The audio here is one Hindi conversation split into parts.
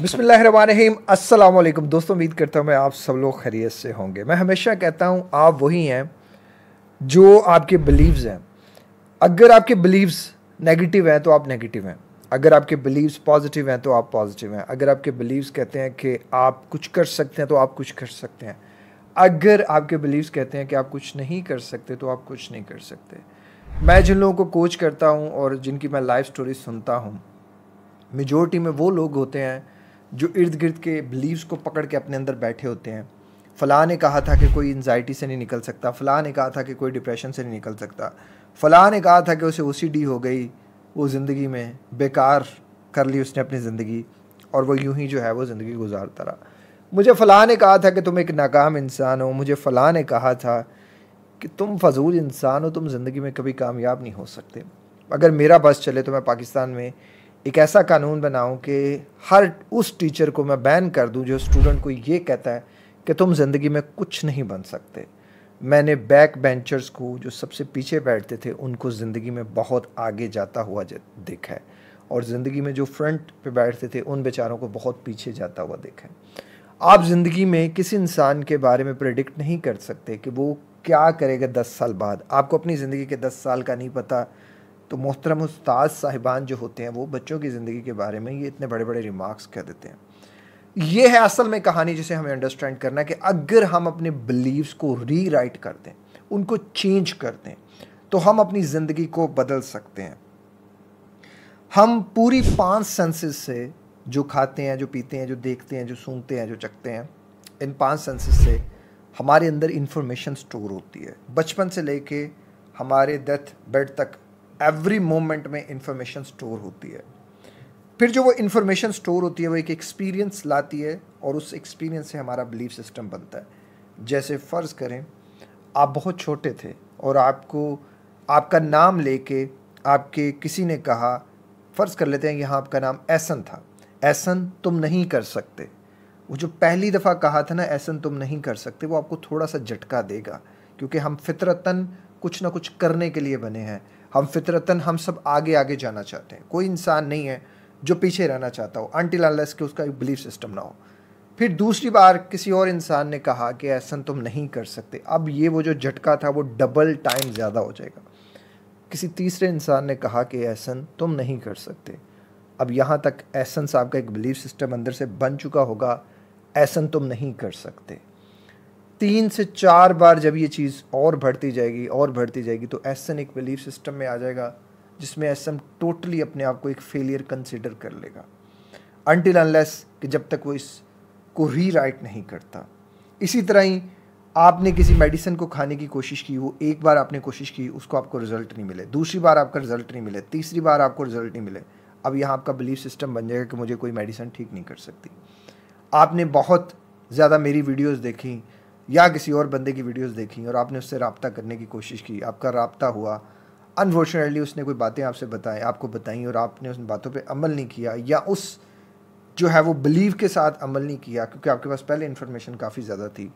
बिसमीम अल्लाम दोस्तों उम्मीद करता हूँ मैं आप सब लोग खैरियत से होंगे मैं हमेशा कहता हूँ आप वही हैं जो आपके बिलीव्स हैं अगर आपके बिलीव्स नेगेटिव हैं तो आप नेगेटिव हैं अगर आपके बिलीव्स पॉजिटिव हैं तो आप पॉजिटिव हैं अगर आपके बिलीव्स कहते हैं कि आप कुछ कर सकते हैं तो आप कुछ कर सकते हैं अगर आपके बिलीव्स कहते हैं कि आप कुछ नहीं कर सकते तो आप कुछ नहीं कर सकते मैं जिन लोगों को कोच करता हूँ और जिनकी मैं लाइफ स्टोरी सुनता हूँ मेजोरिटी में वो लोग होते हैं जो इर्द गिर्द के बिलीव्स को पकड़ के अपने अंदर बैठे होते हैं फ़लाँ ने कहा था कि कोई इन्जाइटी से नहीं निकल सकता फ़लाँ ने कहा था कि कोई डिप्रेशन से नहीं निकल सकता फ़लाँ ने कहा था कि उसे उसी डी हो गई वो ज़िंदगी में बेकार कर ली उसने अपनी ज़िंदगी और वो यूं ही जो है वो ज़िंदगी गुजारता रहा मुझे फ़लाँ ने कहा था कि तुम एक नाकाम इंसान हो मुझे फ़लाँ ने कहा था कि तुम फजूल इंसान हो तुम ज़िंदगी में कभी कामयाब नहीं हो सकते अगर मेरा बस चले तो मैं पाकिस्तान में एक ऐसा कानून बनाऊं कि हर उस टीचर को मैं बैन कर दूं जो स्टूडेंट को ये कहता है कि तुम ज़िंदगी में कुछ नहीं बन सकते मैंने बैक बेंचर्स को जो सबसे पीछे बैठते थे उनको ज़िंदगी में बहुत आगे जाता हुआ देखा है और ज़िंदगी में जो फ्रंट पे बैठते थे उन बेचारों को बहुत पीछे जाता हुआ देखा है आप ज़िंदगी में किसी इंसान के बारे में प्रडिक्ट नहीं कर सकते कि वो क्या करेगा दस साल बाद आपको अपनी ज़िंदगी के दस साल का नहीं पता तो मोहतरम उस्ताद साहिबान जो होते हैं वो बच्चों की ज़िंदगी के बारे में ये इतने बड़े बड़े रिमार्क्स कर देते हैं ये है असल में कहानी जिसे हमें अंडरस्टैंड करना है कि अगर हम अपने बिलीव्स को री राइट कर दें उनको चेंज कर दें तो हम अपनी ज़िंदगी को बदल सकते हैं हम पूरी पांच सेंसेस से जो खाते हैं जो पीते हैं जो देखते हैं जो सूंघते हैं जो चखते हैं इन पांच सेंसेस से हमारे अंदर इन्फॉर्मेशन स्टोर होती है बचपन से लेके हमारे डेथ बेड तक एवरी मोमेंट में इंफॉर्मेशन स्टोर होती है फिर जो वो इन्फॉर्मेशन स्टोर होती है वो एक एक्सपीरियंस लाती है और उस एक्सपीरियंस से हमारा बिलीफ सिस्टम बनता है जैसे फ़र्ज़ करें आप बहुत छोटे थे और आपको आपका नाम लेके आपके किसी ने कहा फ़र्ज़ कर लेते हैं यहाँ आपका नाम ऐसन था ऐसन तुम नहीं कर सकते वो जो पहली दफ़ा कहा था ना ऐसन तुम नहीं कर सकते वो आपको थोड़ा सा झटका देगा क्योंकि हम फितरतन कुछ ना कुछ करने के लिए बने हैं हम फितरतन हम सब आगे आगे जाना चाहते हैं कोई इंसान नहीं है जो पीछे रहना चाहता हो अनटिल अनलेस कि उसका एक बिलीफ सिस्टम ना हो फिर दूसरी बार किसी और इंसान ने कहा कि ऐसा तुम नहीं कर सकते अब ये वो जो झटका था वो डबल टाइम ज़्यादा हो जाएगा किसी तीसरे इंसान ने कहा कि ऐसा तुम नहीं कर सकते अब यहाँ तक एहसन साहब का एक बिलीफ सिस्टम अंदर से बन चुका होगा ऐसन तुम नहीं कर सकते तीन से चार बार जब ये चीज़ और बढ़ती जाएगी और बढ़ती जाएगी तो एसन एक बिलीफ सिस्टम में आ जाएगा जिसमें एसन टोटली अपने आप को एक फेलियर कंसिडर कर लेगा अनटिल अनलेस कि जब तक वो इस को री राइट नहीं करता इसी तरह ही आपने किसी मेडिसिन को खाने की कोशिश की वो एक बार आपने कोशिश की उसको आपको रिजल्ट नहीं मिले दूसरी बार आपका रिजल्ट नहीं मिले तीसरी बार आपको रिजल्ट नहीं मिले अब यहाँ आपका बिलीफ सिस्टम बन जाएगा कि मुझे कोई मेडिसिन ठीक नहीं कर सकती आपने बहुत ज़्यादा मेरी वीडियोज़ देखी या किसी और बंदे की वीडियोस देखी और आपने उससे रबता करने की कोशिश की आपका रबता हुआ अनफॉर्चुनेटली उसने कोई बातें आपसे बताएं आपको बताई और आपने उन बातों पर अमल नहीं किया या उस जो है वो बिलीव के साथ अमल नहीं किया क्योंकि आपके पास पहले इन्फॉर्मेशन काफ़ी ज़्यादा थी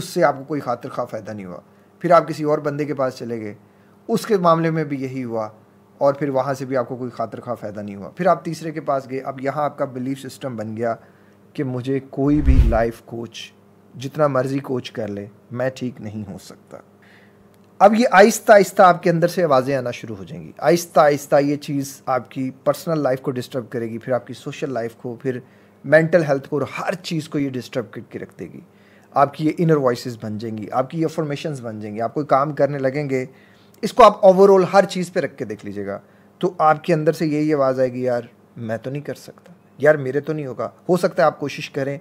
उससे आपको कोई खातिर खा फ़ायदा नहीं हुआ फिर आप किसी और बंदे के पास चले गए उसके मामले में भी यही हुआ और फिर वहाँ से भी आपको कोई खातर खा फ़ायदा नहीं हुआ फिर आप तीसरे के पास गए अब यहाँ आपका बिलीफ सिस्टम बन गया कि मुझे कोई भी लाइफ कोच जितना मर्जी कोच कर ले मैं ठीक नहीं हो सकता अब ये आहिस्ता आहिस्ता आपके अंदर से आवाज़ें आना शुरू हो जाएंगी आहिस्ता आहिस्ता ये चीज़ आपकी पर्सनल लाइफ को डिस्टर्ब करेगी फिर आपकी सोशल लाइफ को फिर मेंटल हेल्थ को और हर चीज़ को ये डिस्टर्ब करके रख देगी आपकी ये इनर वॉइस बन जाएंगी आपकी ये फॉर्मेशन बन जाएंगी आप कोई काम करने लगेंगे इसको आप ओवरऑल हर चीज़ पर रख के देख लीजिएगा तो आपके अंदर से यही आवाज़ आएगी यार मैं तो नहीं कर सकता यार मेरे तो नहीं होगा हो सकता है आप कोशिश करें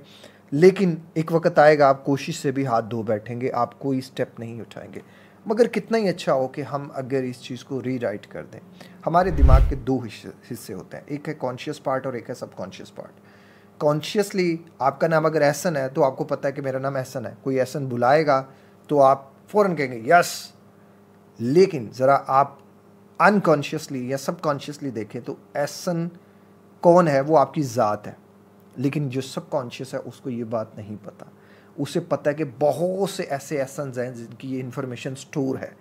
लेकिन एक वक्त आएगा आप कोशिश से भी हाथ धो बैठेंगे आप कोई स्टेप नहीं उठाएंगे मगर कितना ही अच्छा हो कि हम अगर इस चीज़ को रीराइट कर दें हमारे दिमाग के दो हिस्से होते हैं एक है कॉन्शियस पार्ट और एक है सबकॉन्शियस पार्ट कॉन्शियसली आपका नाम अगर एहसन है तो आपको पता है कि मेरा नाम एहसन है कोई एहसन बुलाएगा तो आप फ़ौरन कहेंगे यस लेकिन ज़रा आप अनकॉन्शियसली या सबकॉन्शियसली देखें तो एहसन कौन है वो आपकी ज़ात है लेकिन जो सब कॉन्शियस है उसको ये बात नहीं पता उसे पता है कि बहुत से ऐसे एसनस हैं जिनकी ये इन्फॉर्मेशन स्टोर है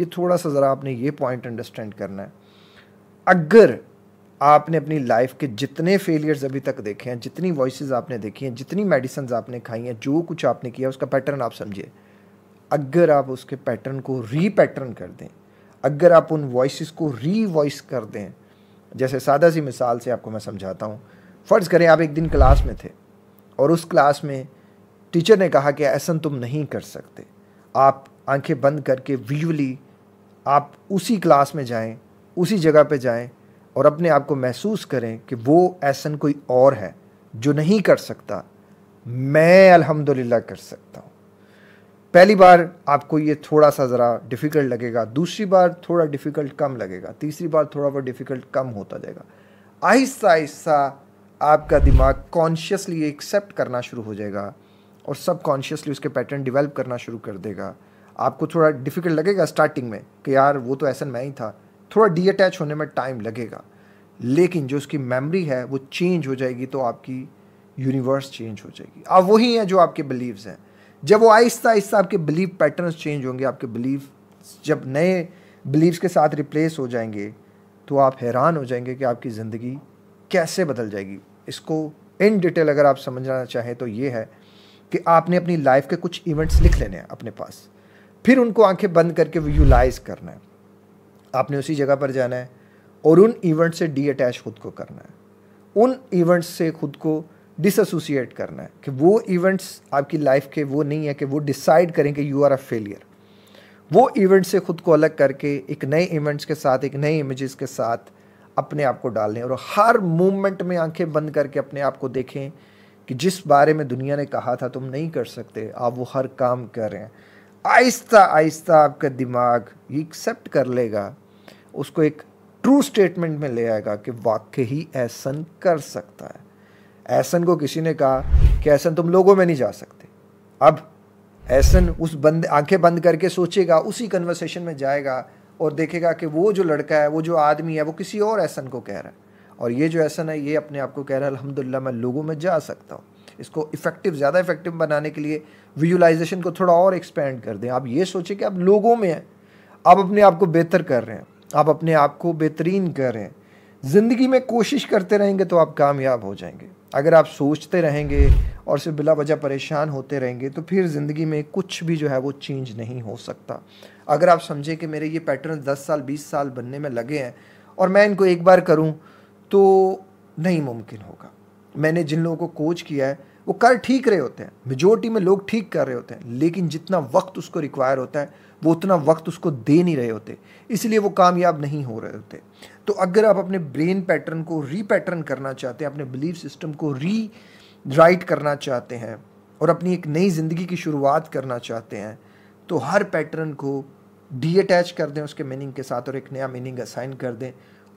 ये थोड़ा सा ज़रा आपने ये पॉइंट अंडरस्टैंड करना है अगर आपने अपनी लाइफ के जितने फेलियर्स अभी तक देखे हैं जितनी वॉइस आपने देखी हैं जितनी मेडिसन आपने खाई हैं जो कुछ आपने किया उसका पैटर्न आप समझिए अगर आप उसके पैटर्न को रीपैटर्न कर दें अगर आप उन वॉइस को री वॉइस कर दें जैसे सादा सी मिसाल से आपको मैं समझाता हूँ फ़र्ज़ करें आप एक दिन क्लास में थे और उस क्लास में टीचर ने कहा कि ऐसा तुम नहीं कर सकते आप आंखें बंद करके विजुअली आप उसी क्लास में जाएं उसी जगह पे जाएं और अपने आप को महसूस करें कि वो ऐसा कोई और है जो नहीं कर सकता मैं अल्हम्दुलिल्लाह कर सकता हूँ पहली बार आपको ये थोड़ा सा ज़रा डिफ़िकल्ट लगेगा दूसरी बार थोड़ा डिफ़िकल्ट कम लगेगा तीसरी बार थोड़ा बहुत डिफ़िकल्ट कम होता जाएगा आहिस्ता आहिस्ता आपका दिमाग कॉन्शियसली एक्सेप्ट करना शुरू हो जाएगा और सब कॉन्शियसली उसके पैटर्न डिवेल्प करना शुरू कर देगा आपको थोड़ा डिफ़िकल्ट लगेगा स्टार्टिंग में कि यार वो तो ऐसा मैं ही था थोड़ा डीअटैच होने में टाइम लगेगा लेकिन जो उसकी मेमोरी है वो चेंज हो जाएगी तो आपकी यूनिवर्स चेंज हो जाएगी अब वही हैं जो आपके बिलीव्स हैं जब वो आहिस्ता आहिस्ता आपके बिलीव पैटर्न्स चेंज होंगे आपके बिलीव जब नए बिलीव्स के साथ रिप्लेस हो जाएंगे तो आप हैरान हो जाएंगे कि आपकी ज़िंदगी कैसे बदल जाएगी इसको इन डिटेल अगर आप समझना चाहें तो ये है कि आपने अपनी लाइफ के कुछ इवेंट्स लिख लेने हैं अपने पास फिर उनको आंखें बंद करके विजुलाइज करना है आपने उसी जगह पर जाना है और उन इवेंट से डी अटैच खुद को करना है उन इवेंट्स से खुद को डिसोसिएट करना है कि वो इवेंट्स आपकी लाइफ के वो नहीं है कि वो डिसाइड करें कि यू आर अ फेलियर वो इवेंट से खुद को अलग करके एक नए इवेंट्स के साथ एक नए इमेजेस के साथ अपने आप को डाल लें और हर मोमेंट में आंखें बंद करके अपने आप को देखें कि जिस बारे में दुनिया ने कहा था तुम नहीं कर सकते आप वो हर काम कर रहे हैं आहिस्ता आहिस्ता आपका दिमाग ये एक्सेप्ट कर लेगा उसको एक ट्रू स्टेटमेंट में ले आएगा कि वाकई ही ऐसन कर सकता है ऐसन को किसी ने कहा कि ऐसन तुम लोगों में नहीं जा सकते अब ऐसन उस बंद आंखें बंद करके सोचेगा उसी कन्वर्सेशन में जाएगा और देखेगा कि वो जो लड़का है वो जो आदमी है वो किसी और ऐसन को कह रहा है और ये जो ऐसन है ये अपने आप को कह रहा है अलहमदिल्ला मैं लोगों में जा सकता हूँ इसको इफ़ेक्टिव ज़्यादा इफेक्टिव बनाने के लिए विजुलाइजेशन को थोड़ा और एक्सपेंड कर दें आप ये सोचें कि आप लोगों में हैं आप अपने आप को बेहतर कर रहे हैं आप अपने आप को बेहतरीन कर रहे हैं ज़िंदगी में कोशिश करते रहेंगे तो आप कामयाब हो जाएंगे अगर आप सोचते रहेंगे और सिर्फ बिला वजह परेशान होते रहेंगे तो फिर ज़िंदगी में कुछ भी जो है वो चेंज नहीं हो सकता अगर आप समझें कि मेरे ये पैटर्न दस साल बीस साल बनने में लगे हैं और मैं इनको एक बार करूँ तो नहीं मुमकिन होगा मैंने जिन लोगों को कोच किया है वो कर ठीक रहे होते हैं मेजोरिटी में लोग ठीक कर रहे होते हैं लेकिन जितना वक्त उसको रिक्वायर होता है वो उतना वक्त उसको दे नहीं रहे होते इसलिए वो कामयाब नहीं हो रहे होते तो अगर आप अपने ब्रेन पैटर्न को रीपैटर्न करना चाहते हैं अपने बिलीफ सिस्टम को री राइट करना चाहते हैं और अपनी एक नई ज़िंदगी की शुरुआत करना चाहते हैं तो हर पैटर्न को डी अटैच कर दें उसके मीनिंग के साथ और एक नया मीनिंग असाइन कर दें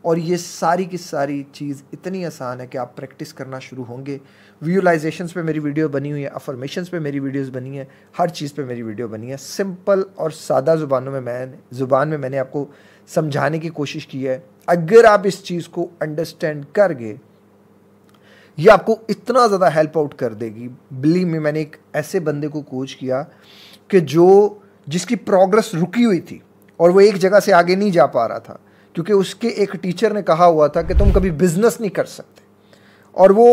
और ये सारी की सारी चीज़ इतनी आसान है कि आप प्रैक्टिस करना शुरू होंगे व्यूलाइजेशन पे मेरी वीडियो बनी हुई है अफर्मेशन पे मेरी वीडियोस बनी है हर चीज़ पे मेरी वीडियो बनी है सिंपल और सादा ज़ुबानों में मैं ज़ुबान में मैंने आपको समझाने की कोशिश की है अगर आप इस चीज़ को अंडरस्टैंड कर गए ये आपको इतना ज़्यादा हेल्प आउट कर देगी बिलीव में मैंने एक ऐसे बंदे को कोच किया कि जो जिसकी प्रोग्रेस रुकी हुई थी और वो एक जगह से आगे नहीं जा पा रहा था क्योंकि उसके एक टीचर ने कहा हुआ था कि तुम कभी बिज़नेस नहीं कर सकते और वो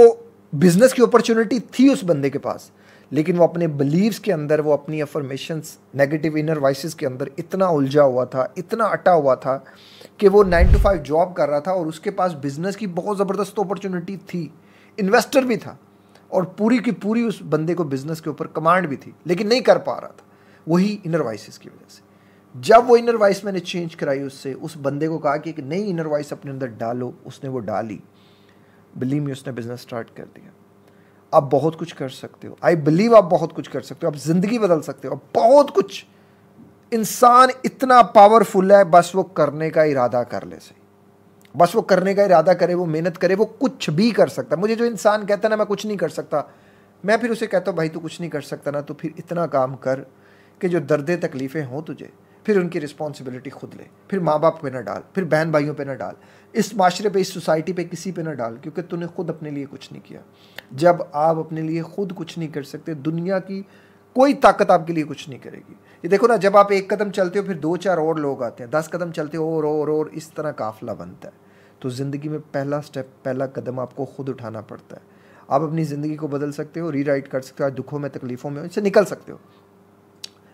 बिज़नेस की अपॉर्चुनिटी थी उस बंदे के पास लेकिन वो अपने बिलीव्स के अंदर वो अपनी अफर्मेशन नेगेटिव इनर वाइसिस के अंदर इतना उलझा हुआ था इतना अटा हुआ था कि वो नाइन टू फाइव जॉब कर रहा था और उसके पास बिज़नेस की बहुत ज़बरदस्त अपॉर्चुनिटी थी इन्वेस्टर भी था और पूरी की पूरी उस बंदे को बिज़नेस के ऊपर कमांड भी थी लेकिन नहीं कर पा रहा था वही इनर वाइसिस की वजह से जब वो इनर वॉइस मैंने चेंज कराई उससे उस बंदे को कहा कि एक नई इनर वॉइस अपने अंदर डालो उसने वो डाली बिलीव में उसने बिजनेस स्टार्ट कर दिया आप बहुत कुछ कर सकते हो आई बिलीव आप बहुत कुछ कर सकते हो आप ज़िंदगी बदल सकते हो बहुत कुछ इंसान इतना पावरफुल है बस वो करने का इरादा कर ले सही बस वो करने का इरादा करे वो मेहनत करे वो कुछ भी कर सकता है मुझे जो इंसान कहता है ना मैं कुछ नहीं कर सकता मैं फिर उसे कहता हूँ भाई तू कुछ नहीं कर सकता ना तो फिर इतना काम कर कि जो दर्दे तकलीफ़ें हों तुझे फिर उनकी रिस्पॉन्सिबिलिटी खुद ले फिर माँ बाप पे ना डाल फिर बहन भाइयों पे ना डाल इस माशरे पे इस सोसाइटी पे किसी पे ना डाल क्योंकि तूने खुद अपने लिए कुछ नहीं किया जब आप अपने लिए खुद कुछ नहीं कर सकते दुनिया की कोई ताकत आपके लिए कुछ नहीं करेगी ये देखो ना जब आप एक कदम चलते हो फिर दो चार और लोग आते हैं दस कदम चलते हो और और और इस तरह काफिला बनता है तो ज़िंदगी में पहला स्टेप पहला कदम आपको खुद उठाना पड़ता है आप अपनी ज़िंदगी को बदल सकते हो रीराइट कर सकते हो दुखों में तकलीफ़ों में इससे निकल सकते हो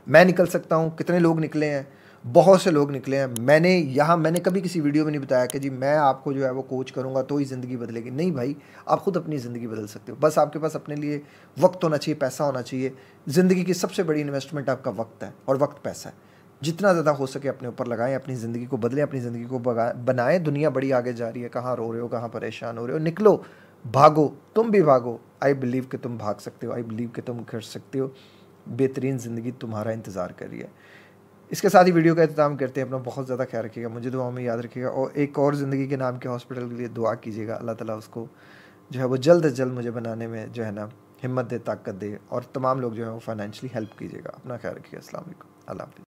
मैं निकल सकता हूँ कितने लोग निकले हैं बहुत से लोग निकले हैं मैंने यहाँ मैंने कभी किसी वीडियो में नहीं बताया कि जी मैं आपको जो है वो कोच करूँगा तो ही ज़िंदगी बदलेगी नहीं भाई आप खुद अपनी ज़िंदगी बदल सकते हो बस आपके पास अपने लिए वक्त होना चाहिए पैसा होना चाहिए ज़िंदगी की सबसे बड़ी इन्वेस्टमेंट आपका वक्त है और वक्त पैसा है जितना ज़्यादा हो सके अपने ऊपर लगाएं अपनी ज़िंदगी को बदलें अपनी ज़िंदगी को बनाएं दुनिया बड़ी आगे जा रही है कहाँ रो रहे हो कहाँ परेशान हो रहे हो निकलो भागो तुम भी भागो आई बिलीव कि तुम भाग सकते हो आई बिलीव कि तुम घिर सकते हो बेहतरीन ज़िंदगी तुम्हारा इंतज़ार कर रही है इसके साथ ही वीडियो का अहतमाम करते हैं अपना बहुत ज़्यादा ख्याल रखिएगा मुझे दुआ में याद रखिएगा और एक और ज़िंदगी के नाम के हॉस्पिटल के लिए दुआ कीजिएगा अल्लाह ताला उसको जो है वो जल्द अज जल्द मुझे बनाने में जो है ना हिम्मत दे ताकत दे और तमाम लोग जो है वो फाइनेंशली हेल्प कीजिएगा अपना ख्याल रखिएगा अल्लाह हाफिज़